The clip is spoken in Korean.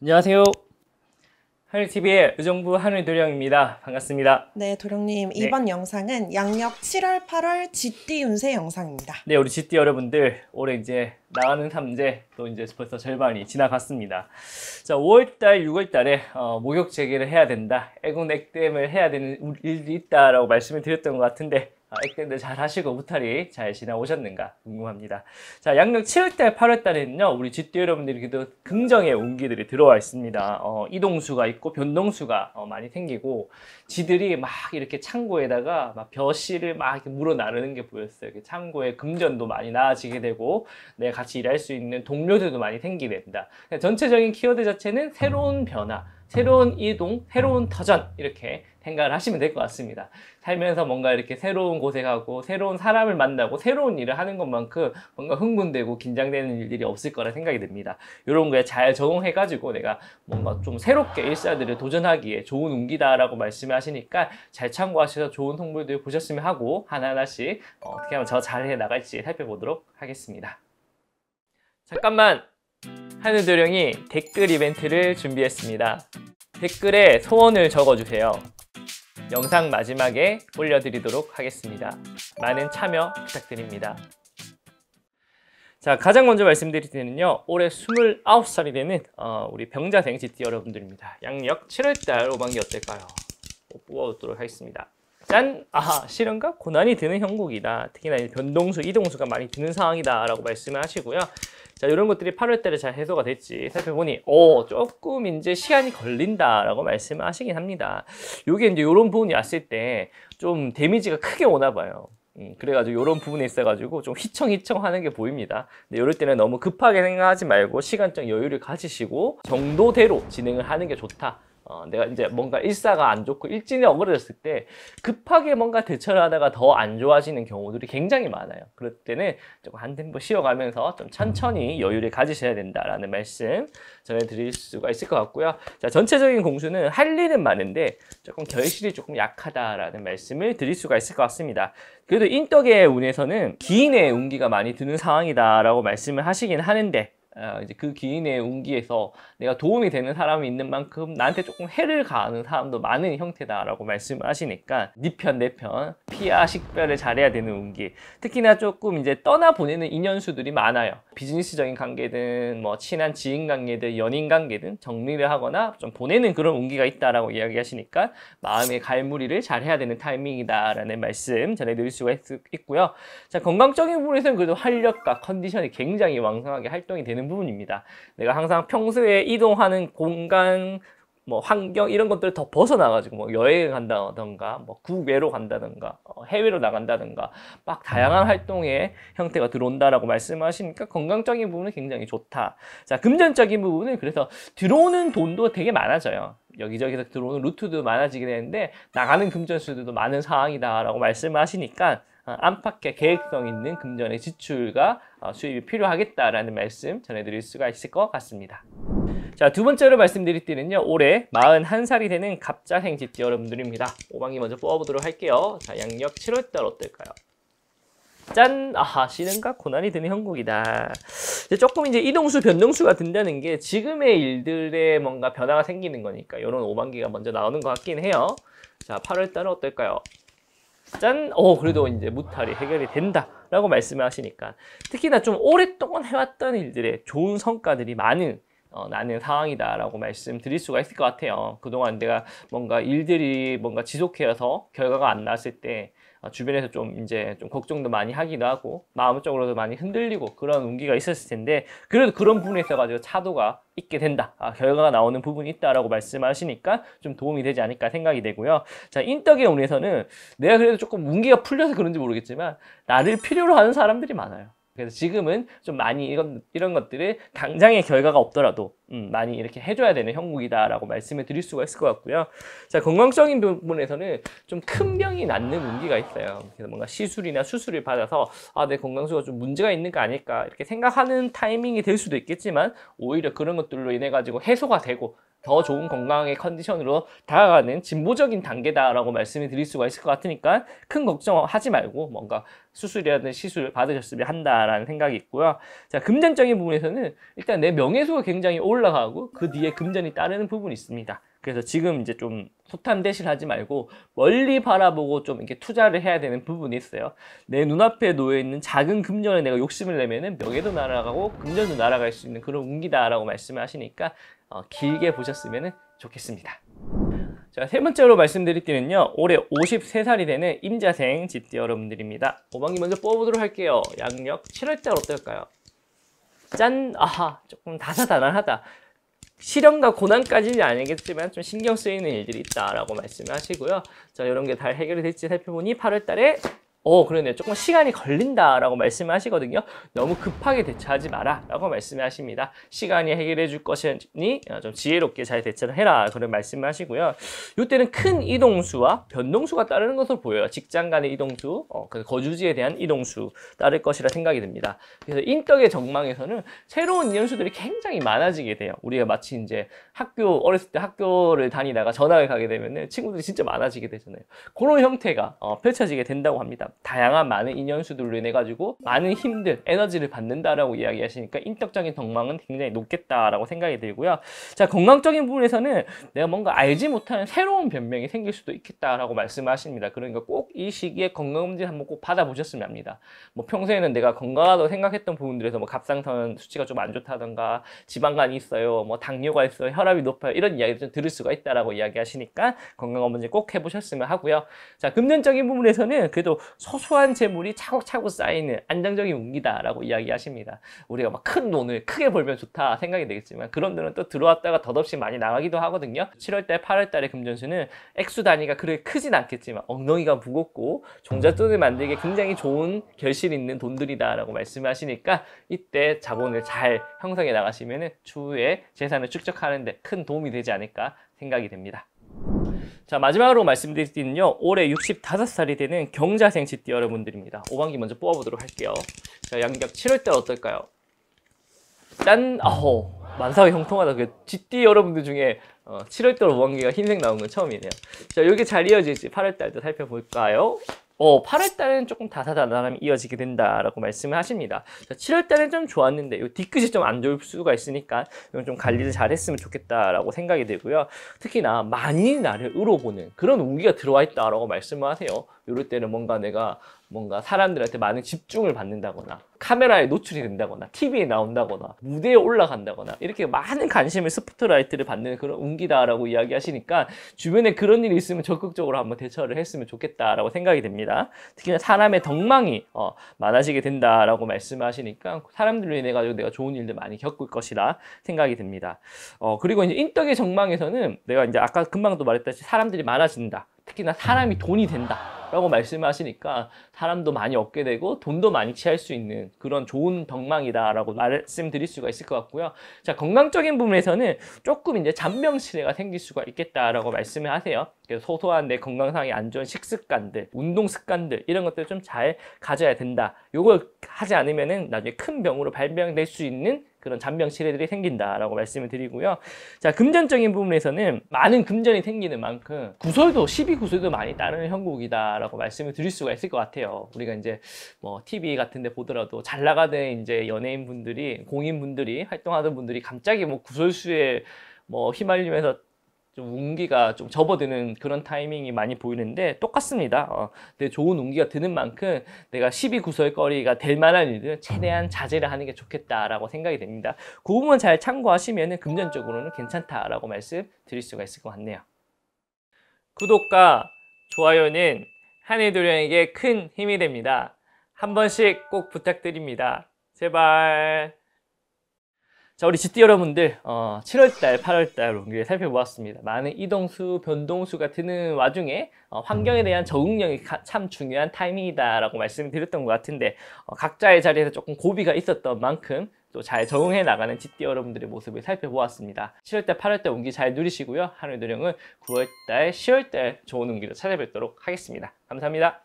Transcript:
안녕하세요. 하늘TV의 의정부 하늘도령입니다. 반갑습니다. 네, 도령님. 네. 이번 네. 영상은 양력 7월, 8월 GD 운세 영상입니다. 네, 우리 GD 여러분들 올해 이제 나가는 삼재 또 이제 벌써 절반이 지나갔습니다. 자, 5월달, 6월달에 어, 목욕 재개를 해야 된다, 애군 액땜을 해야 되는 일이 있다라고 말씀을 드렸던 것 같은데 아, 액땜도 잘 하시고 무탈이 잘 지나오셨는가 궁금합니다. 자, 양력 7월달, 8월달에는요, 우리 GT 여러분들에게도 긍정의 온기들이 들어와 있습니다. 어, 이동수가 있고 변동수가 어, 많이 생기고, 지들이 막 이렇게 창고에다가 막 벼씨를 막 이렇게 물어 나르는 게 보였어요. 창고에 금전도 많이 나아지게 되고, 내 네, 같이 일할 수 있는 동료들도 많이 생기 됩니다. 그러니까 전체적인 키워드 자체는 새로운 변화, 새로운 이동, 새로운 터전 이렇게 생각을 하시면 될 것 같습니다. 살면서 뭔가 이렇게 새로운 곳에 가고 새로운 사람을 만나고 새로운 일을 하는 것만큼 뭔가 흥분되고 긴장되는 일들이 없을 거라 생각이 듭니다. 이런 거에 잘 적응해가지고 내가 뭔가 좀 새롭게 일사들을 도전하기에 좋은 운기다라고 말씀하시니까 잘 참고하셔서 좋은 통보들 보셨으면 하고 하나하나씩 어, 어떻게 하면 저 잘해 나갈지 살펴보도록 하겠습니다. 잠깐만! 하늘도령이 댓글 이벤트를 준비했습니다. 댓글에 소원을 적어주세요. 영상 마지막에 올려드리도록 하겠습니다. 많은 참여 부탁드립니다. 자 가장 먼저 말씀드릴 때는요 올해 29살이 되는 어, 우리 병자생 GT 여러분들입니다 양력 7월달 오방기 어떨까요? 뽑아보도록 하겠습니다 짠! 아 실현과 고난이 드는 형국이다 특히나 변동수, 이동수가 많이 드는 상황이다 라고 말씀을 하시고요 자, 이런 것들이 8월 달에 잘 해소가 됐지 살펴보니 어, 조금 이제 시간이 걸린다라고 말씀 하시긴 합니다. 요게 이제 요런 부분이 왔을 때 좀 데미지가 크게 오나 봐요. 음, 그래가지고 이런 부분에 있어가지고 좀 휘청휘청 하는 게 보입니다. 근데 이럴 때는 너무 급하게 생각하지 말고 시간적 여유를 가지시고 정도대로 진행을 하는 게 좋다. 어, 내가 이제 뭔가 일사가 안 좋고 일진이 어그러졌을 때 급하게 뭔가 대처를 하다가 더 안 좋아지는 경우들이 굉장히 많아요. 그럴 때는 조금 한 템포 쉬어가면서 좀 천천히 음. 여유를 가지셔야 된다라는 말씀 전해드릴 수가 있을 것 같고요. 자, 전체적인 공수는 할 일은 많은데 조금 결실이 조금 약하다라는 말씀을 드릴 수가 있을 것 같습니다. 그래도 인덕의 운에서는 기인의 운기가 많이 드는 상황이다라고 말씀을 하시긴 하는데 어, 이제 그 기인의 운기에서 내가 도움이 되는 사람이 있는 만큼 나한테 조금 해를 가하는 사람도 많은 형태다라고 말씀을 하시니까 니 네 편, 내 편, 피아 식별을 잘해야 되는 운기. 특히나 조금 이제 떠나보내는 인연수들이 많아요. 비즈니스적인 관계든 뭐 친한 지인 관계든 연인 관계든 정리를 하거나 좀 보내는 그런 운기가 있다라고 이야기하시니까 마음의 갈무리를 잘해야 되는 타이밍이다라는 말씀 전해드릴 수가 있, 고요 자, 건강적인 부분에서는 그래도 활력과 컨디션이 굉장히 왕성하게 활동이 되는 부분입니다. 내가 항상 평소에 이동하는 공간, 뭐 환경 이런 것들 더 벗어나가지고 뭐 여행을 간다던가 뭐 국외로 간다던가 어, 해외로 나간다던가 막 다양한 음. 활동의 형태가 들어온다라고 말씀하시니까 건강적인 부분은 굉장히 좋다. 자 금전적인 부분은 그래서 들어오는 돈도 되게 많아져요. 여기저기서 들어오는 루트도 많아지게 되는데 나가는 금전수도 많은 상황이다라고 말씀하시니까 아, 안팎의 계획성 있는 금전의 지출과 어, 수입이 필요하겠다라는 말씀 전해드릴 수가 있을 것 같습니다. 자, 두 번째로 말씀드릴 때는요. 올해 41살이 되는 갑자생지 여러분들입니다. 오방이 먼저 뽑아보도록 할게요. 자, 양력 7월달 어떨까요? 짠! 아하, 시름과 고난이 드는 형국이다. 이제 조금 이제 이동수, 변동수가 든다는 게 지금의 일들에 뭔가 변화가 생기는 거니까 이런 오반기가 먼저 나오는 것 같긴 해요. 자, 8월달은 어떨까요? 짠! 어, 그래도 이제 무탈이 해결이 된다라고 말씀하시니까 특히나 좀 오랫동안 해왔던 일들의 좋은 성과들이 많은 어, 나는 상황이다라고 말씀드릴 수가 있을 것 같아요. 그동안 내가 뭔가 일들이 뭔가 지속해서 결과가 안 나왔을 때 어, 주변에서 좀 이제 좀 걱정도 많이 하기도 하고 마음적으로도 많이 흔들리고 그런 운기가 있었을 텐데 그래도 그런 부분에 있어가지고 차도가 있게 된다. 아, 결과가 나오는 부분이 있다라고 말씀하시니까 좀 도움이 되지 않을까 생각이 되고요. 자, 인덕의 운에서는 내가 그래도 조금 운기가 풀려서 그런지 모르겠지만 나를 필요로 하는 사람들이 많아요. 그래서 지금은 좀 많이 이런, 이런 것들을 당장의 결과가 없더라도 음, 많이 이렇게 해줘야 되는 형국이다라고 말씀을 드릴 수가 있을 것 같고요. 자, 건강적인 부분에서는 좀 큰 병이 낫는 문제가 있어요. 그래서 뭔가 시술이나 수술을 받아서 아, 내 건강수가 좀 문제가 있는 거 아닐까 이렇게 생각하는 타이밍이 될 수도 있겠지만 오히려 그런 것들로 인해 가지고 해소가 되고 더 좋은 건강의 컨디션으로 다가가는 진보적인 단계다라고 말씀을 드릴 수가 있을 것 같으니까 큰 걱정하지 말고 뭔가 수술이라든 지 시술을 받으셨으면 한다라는 생각이 있고요. 자, 금전적인 부분에서는 일단 내 명예수가 굉장히 올라가고 그 뒤에 금전이 따르는 부분이 있습니다. 그래서 지금 이제 좀 소탄 대실하지 말고 멀리 바라보고 좀 이렇게 투자를 해야 되는 부분이 있어요. 내 눈앞에 놓여 있는 작은 금전에 내가 욕심을 내면은 명예도 날아가고 금전도 날아갈 수 있는 그런 운기다라고 말씀을 하시니까 어, 길게 보셨으면 좋겠습니다. 자, 세 번째로 말씀드릴 때는요 올해 53살이 되는 임자생 집띠 여러분들입니다. 오방기 먼저 뽑아보도록 할게요. 양력 7월달 어떨까요? 짠! 아하, 조금 다사다난하다. 실현과 고난까지는 아니겠지만 좀 신경 쓰이는 일들이 있다라고 말씀하시고요. 자, 이런 게 다 해결이 될지 살펴보니 8월 달에 어그러네 조금 시간이 걸린다라고 말씀을 하시거든요 너무 급하게 대처하지 마라 라고 말씀을 하십니다 시간이 해결해 줄 것이니 어, 좀 지혜롭게 잘 대처를 해라 그런 말씀을 하시고요 이때는 큰 이동수와 변동수가 따르는 것으로 보여요 직장 간의 이동수 어, 거주지에 대한 이동수 따를 것이라 생각이 듭니다 그래서 인덕의 정망에서는 새로운 인연수들이 굉장히 많아지게 돼요 우리가 마치 이제 학교 어렸을 때 학교를 다니다가 전학을 가게 되면 친구들이 진짜 많아지게 되잖아요 그런 형태가 어, 펼쳐지게 된다고 합니다 다양한 많은 인연수들로 인해 가지고 많은 힘들, 에너지를 받는다라고 이야기하시니까 인격적인 덕망은 굉장히 높겠다라고 생각이 들고요. 자, 건강적인 부분에서는 내가 뭔가 알지 못하는 새로운 변명이 생길 수도 있겠다라고 말씀하십니다. 그러니까 꼭 이 시기에 건강검진 한번 꼭 받아보셨으면 합니다. 뭐 평소에는 내가 건강하다고 생각했던 부분들에서 뭐 갑상선 수치가 좀 안 좋다던가 지방간이 있어요, 뭐 당뇨가 있어요, 혈압이 높아요 이런 이야기를 좀 들을 수가 있다라고 이야기하시니까 건강검진 꼭 해보셨으면 하고요. 자, 금전적인 부분에서는 그래도 소소한 재물이 차곡차곡 쌓이는 안정적인 운기다라고 이야기하십니다. 우리가 막 큰 돈을 크게 벌면 좋다 생각이 되겠지만 그런 돈은 또 들어왔다가 덧없이 많이 나가기도 하거든요. 7월달, 8월달의 금전수는 액수 단위가 그렇게 크진 않겠지만 엉덩이가 무겁고 종잣돈을 만들기 굉장히 좋은 결실이 있는 돈들이다라고 말씀하시니까 이때 자본을 잘 형성해 나가시면 추후에 재산을 축적하는데 큰 도움이 되지 않을까 생각이 됩니다. 자 마지막으로 말씀드릴 띠는요 올해 65살이 되는 경자생 지띠 여러분들입니다 5반기 먼저 뽑아보도록 할게요 자 양력 7월달 어떨까요? 짠! 아호 만사와 형통하다 그 GT 여러분들 중에 어, 7월달 5반기가 흰색 나온 건 처음이네요 자 여기 잘 이어질지 8월달도 살펴볼까요? 어, 8월달은 조금 다사다난함이 이어지게 된다라고 말씀을 하십니다. 자, 7월달은 좀 좋았는데 요 뒤끝이 좀 안 좋을 수가 있으니까 이건 좀 관리를 음. 잘했으면 좋겠다라고 생각이 들고요. 특히나 많이 나를 의로보는 그런 우기가 들어와 있다라고 말씀을 하세요. 이럴 때는 뭔가 내가 뭔가 사람들한테 많은 집중을 받는다거나 카메라에 노출이 된다거나 TV에 나온다거나 무대에 올라간다거나 이렇게 많은 관심의 스포트라이트를 받는 그런 운기다라고 이야기하시니까 주변에 그런 일이 있으면 적극적으로 한번 대처를 했으면 좋겠다라고 생각이 됩니다. 특히나 사람의 덕망이 어, 많아지게 된다라고 말씀하시니까 사람들로 인해 가지고 내가 좋은 일들 많이 겪을 것이라 생각이 됩니다 어, 그리고 이제 인덕의 정망에서는 내가 이제 아까 금방도 말했다시피 사람들이 많아진다. 특히나 사람이 돈이 된다라고 말씀하시니까 사람도 많이 얻게 되고 돈도 많이 취할 수 있는 그런 좋은 덕망이다라고 말씀드릴 수가 있을 것 같고요. 자 건강적인 부분에서는 조금 이제 잔병 치레가 생길 수가 있겠다라고 말씀을 하세요. 그래서 소소한 내 건강상의 안 좋은 식습관들, 운동 습관들 이런 것들 좀 잘 가져야 된다. 요걸 하지 않으면은 나중에 큰 병으로 발병될 수 있는 그런 잔병 치레들이 생긴다라고 말씀을 드리고요. 자, 금전적인 부분에서는 많은 금전이 생기는 만큼 구설도 시비 구설도 많이 따르는 형국이다라고 말씀을 드릴 수가 있을 것 같아요. 우리가 이제 뭐 TV 같은데 보더라도 잘 나가는 이제 연예인 분들이 공인 분들이 활동하던 분들이 갑자기 뭐 구설수에 뭐 휘말리면서 좀 운기가 좀 접어드는 그런 타이밍이 많이 보이는데 똑같습니다. 어, 근데 좋은 운기가 드는 만큼 내가 12구설거리가 될 만한 일은 최대한 음. 자제를 하는 게 좋겠다라고 생각이 됩니다. 그 부분 잘 참고하시면 금전적으로는 괜찮다라고 말씀드릴 수가 있을 것 같네요. 구독과 좋아요는 한해도령에게 큰 힘이 됩니다. 한 번씩 꼭 부탁드립니다. 제발. 자, 우리 GT 여러분들 어, 7월달, 8월달 롱기를 살펴보았습니다. 많은 이동수, 변동수가 드는 와중에 어, 환경에 대한 적응력이 가, 참 중요한 타이밍이다라고 말씀드렸던 것 같은데 어, 각자의 자리에서 조금 고비가 있었던 만큼 또 잘 적응해 나가는 GT 여러분들의 모습을 살펴보았습니다. 7월달, 8월달 운기 잘 누리시고요. 하우의 노령은 9월달, 10월달 좋은 운기로 찾아뵙도록 하겠습니다. 감사합니다.